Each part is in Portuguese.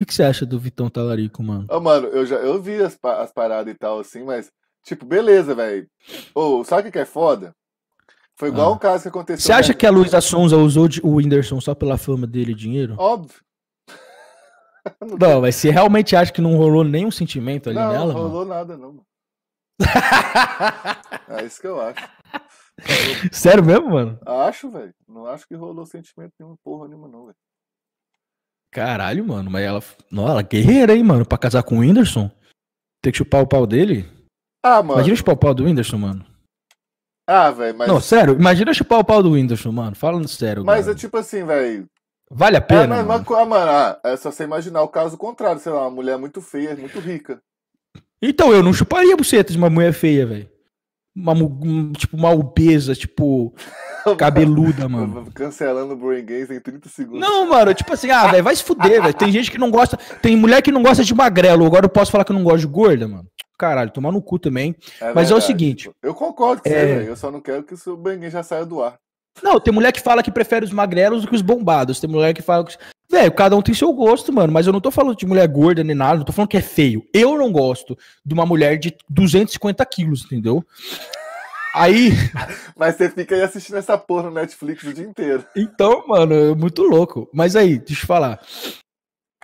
O que você acha do Vitão Talarico, mano? Ah, oh, mano, eu já eu vi as, as paradas e tal, assim, mas, tipo, beleza, velho. Ô, oh, sabe o que é foda? Foi igual ah. o caso que aconteceu. Você acha né? que a Luísa Sonza usou o Whindersson só pela fama dele e dinheiro? Óbvio. não, não, mas você realmente acha que não rolou nenhum sentimento ali não, nela? Não rolou mano? nada, não, mano. é isso que eu acho. Sério mesmo, mano? Acho, velho. Não acho que rolou sentimento nenhum, porra nenhuma, não, velho. Caralho, mano, mas ela. Nossa, ela é guerreira, hein, mano, pra casar com o Whindersson? Tem que chupar o pau dele? Ah, mano. Imagina chupar o pau do Whindersson, mano. Ah, velho, mas. Não, sério, imagina chupar o pau do Whindersson, mano. Falando sério. Mas cara. é tipo assim, velho. Vale a é, pena? É, mas, mano. Mas, ah, mano, ah, é só você imaginar o caso contrário, sei lá, uma mulher muito feia, muito rica. Então, eu não chuparia a buceta de uma mulher feia, velho. Uma, tipo, uma obesa, tipo, Cabeluda, mano. Cancelando o Brian Games em 30 segundos. Não, mano, tipo assim, ah, velho, vai se fuder, velho. Tem gente que não gosta. Tem mulher que não gosta de magrelo. Agora eu posso falar que eu não gosto de gorda, mano. Caralho, tomar no cu também. É Mas verdade. é o seguinte. Eu concordo com é... você, velho. Eu só não quero que o seu Games já saia do ar. Não, tem mulher que fala que prefere os magrelos do que os bombados. Tem mulher que fala que. Velho, cada um tem seu gosto, mano. Mas eu não tô falando de mulher gorda nem nada. Não tô falando que é feio. Eu não gosto de uma mulher de 250 quilos, entendeu? Aí. Mas você fica aí assistindo essa porra no Netflix o dia inteiro. Então, mano, é muito louco. Mas aí, deixa eu falar.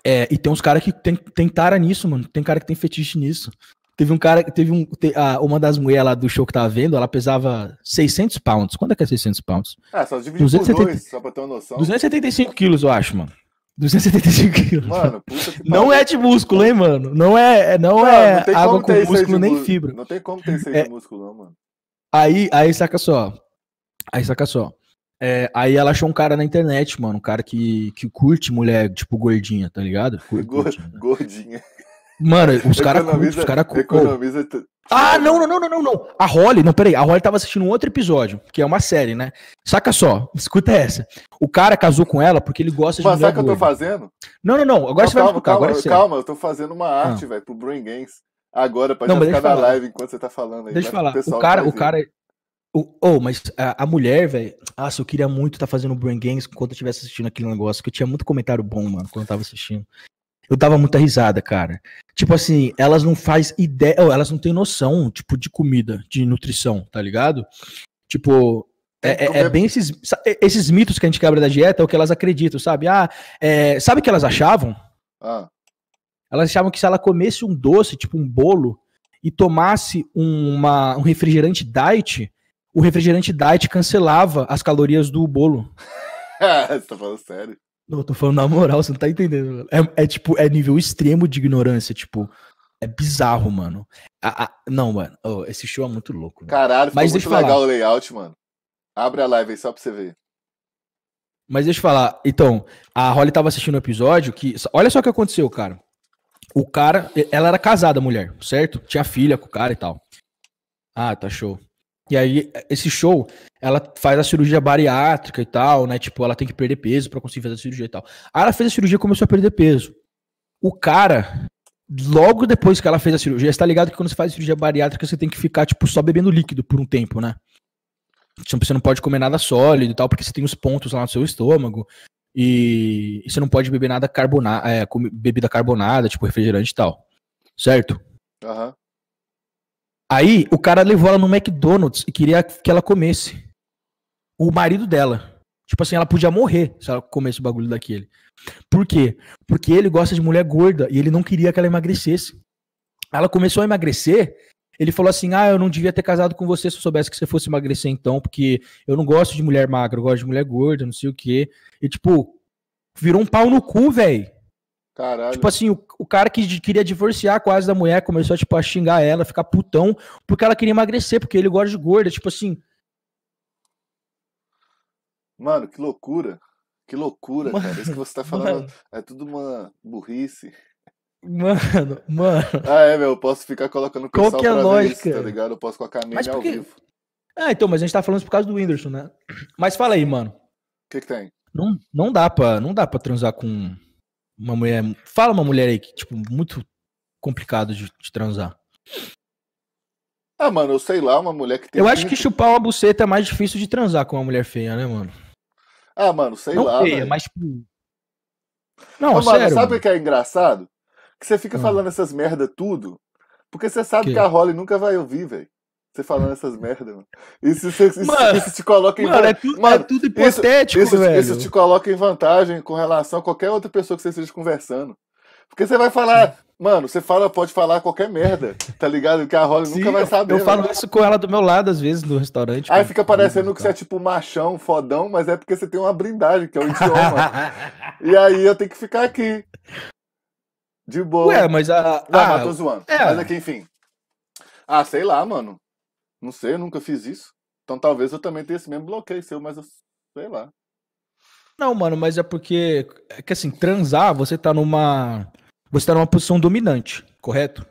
É, e tem uns caras que tem, tem tara nisso, mano. Tem cara que tem fetiche nisso. Teve um cara, teve um, te, uma das mulheres lá do show que tava vendo, ela pesava 600 pounds. Quanto é que é 600 pounds? Ah, só dividiu 270... por dois, só pra ter uma noção. 275 quilos, eu acho, mano. 275 quilos. Mano, puta que Não é de músculo, hein, mano? Não é, é não, não é não água com músculo nem fibra. Não tem como ter isso aí é... de músculo, não, mano. Aí, aí saca só. Aí saca só. É, aí ela achou um cara na internet, mano. Um cara que, que curte mulher, tipo, gordinha, tá ligado? Curte, né? Gordinha. Mano, os caras os Economiza. ah, não, não, não, não, não. A Holly, não, peraí. A Holly tava assistindo um outro episódio, que é uma série, né? Saca só, escuta essa. O cara casou com ela porque ele gosta de. Mas sabe o que eu tô fazendo? Não, não, não. Agora não, você calma, vai Calma, agora calma, é calma, eu tô fazendo uma arte, ah. velho, pro Brain Games. Agora, pra não, ficar na live enquanto você tá falando aí. Deixa eu falar. O, o cara, o cara. O, oh, mas a, a mulher, velho. Ah, se eu queria muito estar tá fazendo Brain Games enquanto eu estivesse assistindo aquele negócio. Que eu tinha muito comentário bom, mano, quando eu tava assistindo. Eu dava muita risada, cara. Tipo assim, elas não faz ideia, elas não têm noção, tipo, de comida, de nutrição, tá ligado? Tipo, é, é, é, é bem esses, esses mitos que a gente quebra da dieta, é o que elas acreditam, sabe? Ah, é, sabe o que elas achavam? Ah. Elas achavam que se ela comesse um doce, tipo um bolo, e tomasse uma, um refrigerante diet, o refrigerante diet cancelava as calorias do bolo. você tá falando sério? Não, eu tô falando na moral, você não tá entendendo. É, é tipo, é nível extremo de ignorância, tipo, é bizarro, mano. Ah, ah, não, mano, oh, esse show é muito louco. Mano. Caralho, ficou Mas muito legal falar. o layout, mano. Abre a live aí só pra você ver. Mas deixa eu falar, então, a Holly tava assistindo o um episódio que. Olha só o que aconteceu, cara. O cara, ela era casada, mulher, certo? Tinha filha com o cara e tal. Ah, tá show. E aí, esse show, ela faz a cirurgia bariátrica e tal, né? Tipo, ela tem que perder peso para conseguir fazer a cirurgia e tal. Aí ela fez a cirurgia e começou a perder peso. O cara, logo depois que ela fez a cirurgia, você tá ligado que quando você faz cirurgia bariátrica, você tem que ficar, tipo, só bebendo líquido por um tempo, né? Tipo, você não pode comer nada sólido e tal, porque você tem os pontos lá no seu estômago. E, você não pode beber nada carbonada, é, bebida carbonada, tipo refrigerante e tal. Certo? Aham. Uhum. Aí o cara levou ela no McDonald's e queria que ela comesse. O marido dela. Tipo assim, ela podia morrer se ela comesse o bagulho daquele. Por quê? Porque ele gosta de mulher gorda e ele não queria que ela emagrecesse. Ela começou a emagrecer ele falou assim: Ah, eu não devia ter casado com você se eu soubesse que você fosse emagrecer então, porque eu não gosto de mulher magra, eu gosto de mulher gorda, não sei o quê. E, tipo, virou um pau no cu, velho. Caralho. Tipo assim, o, o, cara que queria divorciar quase da mulher começou tipo, a xingar ela, ficar putão, porque ela queria emagrecer, porque ele gosta de gorda. Tipo assim. Mano, que loucura. Que loucura, mano, cara. Isso que você tá falando mano. é tudo uma burrice. Mano, mano. Ah, é, meu, eu posso ficar colocando pessoal Qual que é a lógica? Isso, tá ligado? Eu posso colocar mas porque... ao vivo. Ah, então, mas a gente tá falando isso por causa do Whindersson, né? Mas fala aí, mano. O que, que tem? Não, não, dá pra, não dá pra transar com uma mulher. Fala uma mulher aí que, tipo, muito complicado de, de transar. Ah, mano, eu sei lá, uma mulher que tem. Eu acho que chupar uma buceta é mais difícil de transar com uma mulher feia, né, mano? Ah, mano, sei não lá. Feia, mas, tipo. Não, Ô, sério, mano, sabe o que é engraçado? Que você fica ah. falando essas merda tudo, porque você sabe que, que a Holly nunca vai ouvir, velho. Você falando essas merda, mano. Isso, isso, isso, mano, isso te coloca em vantagem. é tudo, mano, é tudo é hipotético, isso, velho. Isso te coloca em vantagem com relação a qualquer outra pessoa que você esteja conversando. Porque você vai falar, mano, você fala, pode falar qualquer merda, tá ligado? Que a Holly Sim, nunca vai saber. Eu né? falo mano. isso com ela do meu lado, às vezes, no restaurante. Aí fica parecendo que você é tipo machão, fodão, mas é porque você tem uma blindagem, que é o idioma. e aí eu tenho que ficar aqui. De boa. Ué, mas a. Ah, ah, mas tô zoando. É. Mas aqui, é enfim. Ah, sei lá, mano. Não sei, eu nunca fiz isso. Então talvez eu também tenha esse mesmo bloqueio seu, mas eu sei lá. Não, mano, mas é porque. É que assim, transar, você tá numa. Você tá numa posição dominante, correto?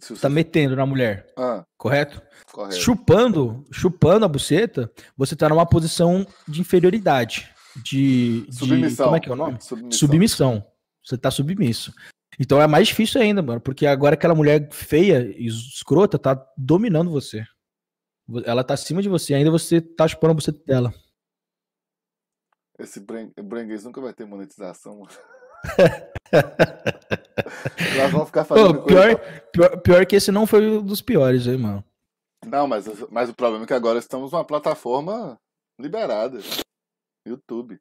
Isso, tá metendo na mulher. Ah, correto? correto? Chupando, chupando a buceta, você tá numa posição de inferioridade. De. Submissão. De, como é que é o nome? Submissão. Submissão. Você tá submisso. Então é mais difícil ainda, mano, porque agora aquela mulher feia e escrota tá dominando você. Ela tá acima de você, ainda você tá chupando você dela. Esse Brangues nunca vai ter monetização, mano. Elas vão ficar fazendo Ô, pior, pior, pior, que esse não foi um dos piores aí, mano. Não, mas, mas o problema é que agora estamos numa plataforma liberada. YouTube.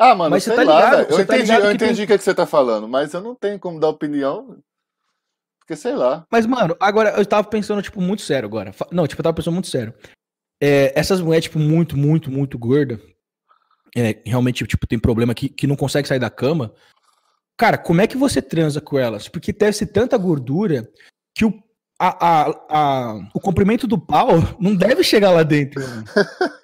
Ah, mano, mas sei tá lá, ligado, eu, tá entendi, eu, entendi o que, é que você tá falando, mas eu não tenho como dar opinião. Porque sei lá. Mas, mano, agora eu tava pensando, tipo, muito sério agora. Não, tipo, eu tava pensando muito sério. É, essas mulheres, tipo, muito, muito, muito gorda, é, realmente, tipo, tem problema que, que não consegue sair da cama. Cara, como é que você transa com elas? Porque deve ser tanta gordura que o, a, a, a, o comprimento do pau não deve chegar lá dentro.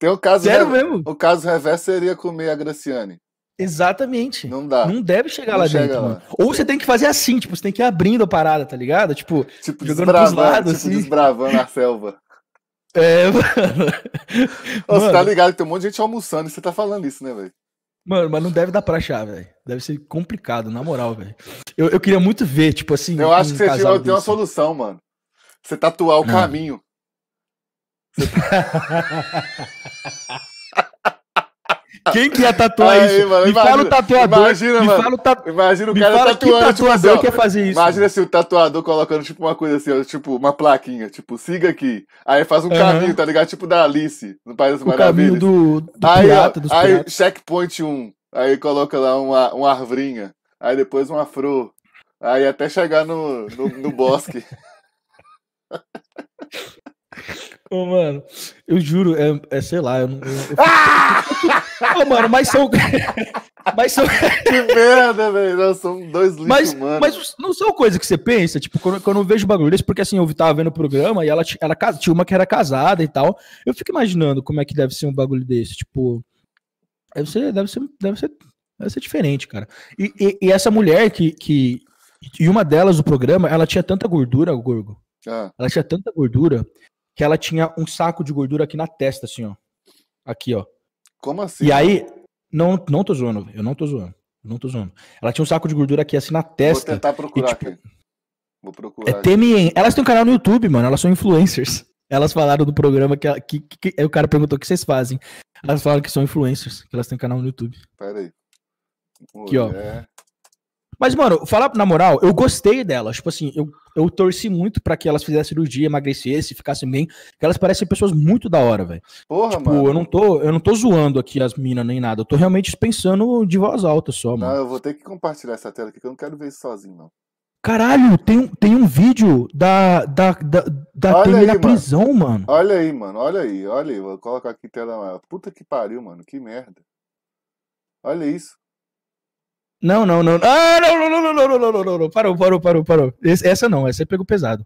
Tem o caso. Sério re... mesmo? O caso reverso seria comer a Graciane. Exatamente. Não dá. Não deve chegar não lá dentro, lá. Ou você tem que fazer assim, tipo, você tem que ir abrindo a parada, tá ligado? Tipo, tipo jogando pros lados. Tipo, assim. desbravando a selva. É, mano. Ô, mano. Você tá ligado? Tem um monte de gente almoçando e você tá falando isso, né, velho? Mano, mas não deve dar pra achar, velho. Deve ser complicado, na moral, velho. Eu, eu queria muito ver, tipo assim. Eu acho que você tem uma solução, mano. Você tatuar o ah. caminho. Tá- Quem que ia tatuar Aí, isso? Mano, me imagina, fala o tatuador. Imagina, me fala o ta... Imagina o cara fala tatuando. Tipo assim, que tatuador tipo, assim, quer fazer isso? Imagina se assim, o tatuador colocando tipo uma coisa assim, ó, tipo uma plaquinha, tipo siga aqui. Aí faz um uhum. caminho, tá ligado? Tipo da Alice, no País das Maravilhas. caminho do, do aí, pirata, dos aí, checkpoint 1. Aí coloca lá uma, uma arvrinha. Aí depois uma fro. Aí até chegar no, no, no bosque. Ô, mano, eu juro, é, é sei lá, eu não. Eu, eu... Ah! Ô, mano, mas são. mas são. que merda, velho. Nós somos dois lixos, mas, mano. Mas não são coisas que você pensa, tipo, quando, quando eu vejo bagulho desse, porque assim, eu tava vendo o programa e ela, ela tinha uma que era casada e tal. Eu fico imaginando como é que deve ser um bagulho desse, tipo. Deve ser, deve ser, deve ser, deve ser diferente, cara. E, e, e essa mulher que, que. E uma delas do programa, ela tinha tanta gordura, Gorgo. Ah. Ela tinha tanta gordura que ela tinha um saco de gordura aqui na testa, assim, ó. Aqui, ó. Como assim? E aí, não, não tô zoando, eu não tô zoando. Não tô zoando. Ela tinha um saco de gordura aqui, assim, na testa. Vou tentar procurar e, tipo, aqui. Vou procurar. É TMN. Elas têm um canal no YouTube, mano. Elas são influencers. Elas falaram do programa que, ela, que, que, o cara perguntou o que vocês fazem. Elas falaram que são influencers, que elas têm um canal no YouTube. Pera aí. Mulher. Aqui, ó. Mas, mano, falar na moral, eu gostei delas. Tipo assim, eu, eu torci muito para que elas fizessem cirurgia, emagrecessem, ficassem bem. Porque elas parecem pessoas muito da hora, velho. Porra, tipo, mano. Eu não, tô, eu não tô zoando aqui as minas nem nada. Eu tô realmente pensando de voz alta só, mano. Não, eu vou ter que compartilhar essa tela aqui, que eu não quero ver isso sozinho, não. Caralho, tem, tem um vídeo da, da, da, da aí, na prisão, mano. Olha aí, mano, olha aí, olha aí. Vou colocar aqui tela. Puta que pariu, mano, que merda. Olha isso. Não, não, não. Ah, não, não, não, não, não, não, não, não, Parou, parou, parou, parou. Esse, essa não, essa é pegou pesado.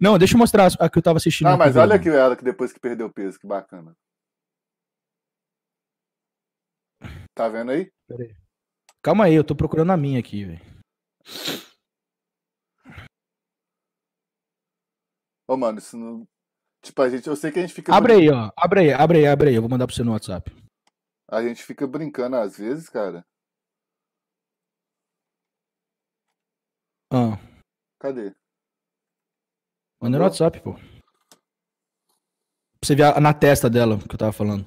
Não, deixa eu mostrar a que eu tava assistindo. Ah, mas olha aqui ela que depois que perdeu peso, que bacana. Tá vendo aí? aí. Calma aí, eu tô procurando a minha aqui, velho. Ô, mano, isso não. Tipo, a gente. Eu sei que a gente fica. Abre aí, ó. Abre aí, abre aí, abre aí. Eu vou mandar pra você no WhatsApp. A gente fica brincando às vezes, cara. Ah. Cadê? Mandei no WhatsApp, pô. Pra você ver na testa dela que eu tava falando.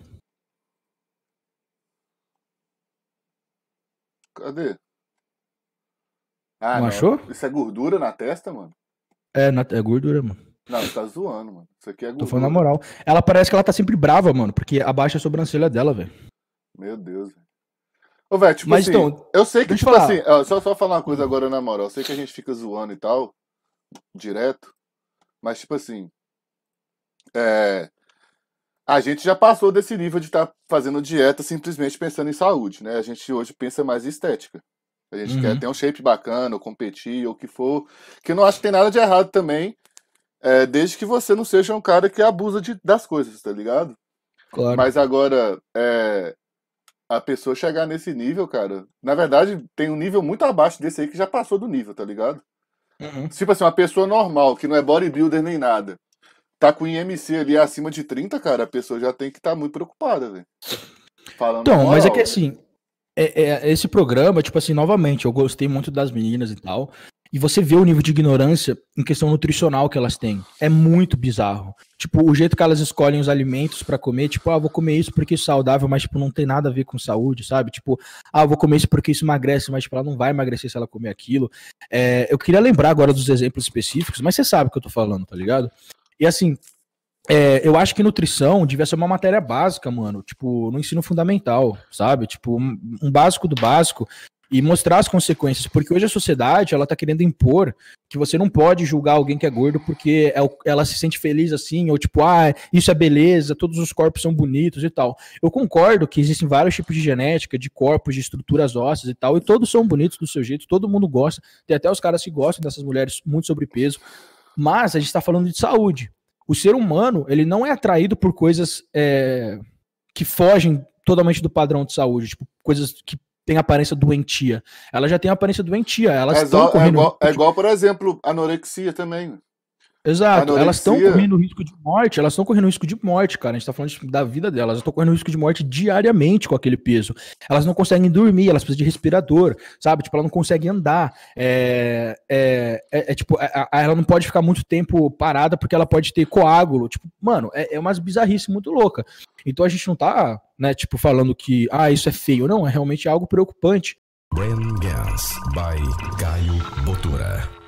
Cadê? Ah, não, não, achou? Isso é gordura na testa, mano? É, na, é gordura, mano. Não, você tá zoando, mano. Isso aqui é gordura. Tô falando na moral. Ela parece que ela tá sempre brava, mano, porque abaixa a sobrancelha dela, velho. Meu Deus, velho. Ô, velho, tipo Mas, assim, então, eu sei que, tipo falar. assim, ó, só, só falar uma coisa agora na moral. Eu sei que a gente fica zoando e tal, direto. Mas, tipo assim, é, a gente já passou desse nível de estar tá fazendo dieta simplesmente pensando em saúde, né? A gente hoje pensa mais em estética. A gente uhum. quer ter um shape bacana, ou competir, ou o que for. Que não acho que tem nada de errado também, é, desde que você não seja um cara que abusa de, das coisas, tá ligado? Claro. Mas agora, é, a pessoa chegar nesse nível, cara. Na verdade, tem um nível muito abaixo desse aí que já passou do nível, tá ligado? Uhum. Tipo assim, uma pessoa normal, que não é bodybuilder nem nada, tá com IMC ali acima de 30, cara, a pessoa já tem que estar tá muito preocupada, velho. então, moral, mas é que assim, é, é, esse programa, tipo assim, novamente, eu gostei muito das meninas e tal. E você vê o nível de ignorância em questão nutricional que elas têm. É muito bizarro. Tipo, o jeito que elas escolhem os alimentos para comer, tipo, ah, vou comer isso porque é saudável, mas tipo, não tem nada a ver com saúde, sabe? Tipo, ah, vou comer isso porque isso emagrece, mas tipo, ela não vai emagrecer se ela comer aquilo. É, eu queria lembrar agora dos exemplos específicos, mas você sabe o que eu tô falando, tá ligado? E assim, é, eu acho que nutrição devia ser uma matéria básica, mano. Tipo, no ensino fundamental, sabe? Tipo, um, um básico do básico e mostrar as consequências, porque hoje a sociedade ela tá querendo impor que você não pode julgar alguém que é gordo porque é ela se sente feliz assim, ou tipo, ah, isso é beleza, todos os corpos são bonitos e tal. Eu concordo que existem vários tipos de genética, de corpos, de estruturas ósseas e tal, e todos são bonitos do seu jeito, todo mundo gosta, tem até os caras que gostam dessas mulheres muito sobrepeso, mas a gente está falando de saúde. O ser humano, ele não é atraído por coisas é, que fogem totalmente do padrão de saúde, tipo, coisas que tem aparência doentia. Ela já tem aparência doentia. Elas é, igual, é, igual, é igual, por exemplo, anorexia também. Exato, elas estão correndo risco de morte, elas estão correndo risco de morte, cara. A gente tá falando da vida delas, elas estão correndo risco de morte diariamente com aquele peso. Elas não conseguem dormir, elas precisam de respirador, sabe? Tipo, ela não consegue andar. É, é, é, é tipo, é, ela não pode ficar muito tempo parada porque ela pode ter coágulo. Tipo, mano, é, é umas bizarrice muito louca. Então a gente não tá, né, tipo, falando que, ah, isso é feio. Não, é realmente algo preocupante. Brain Gas by Caio Botura.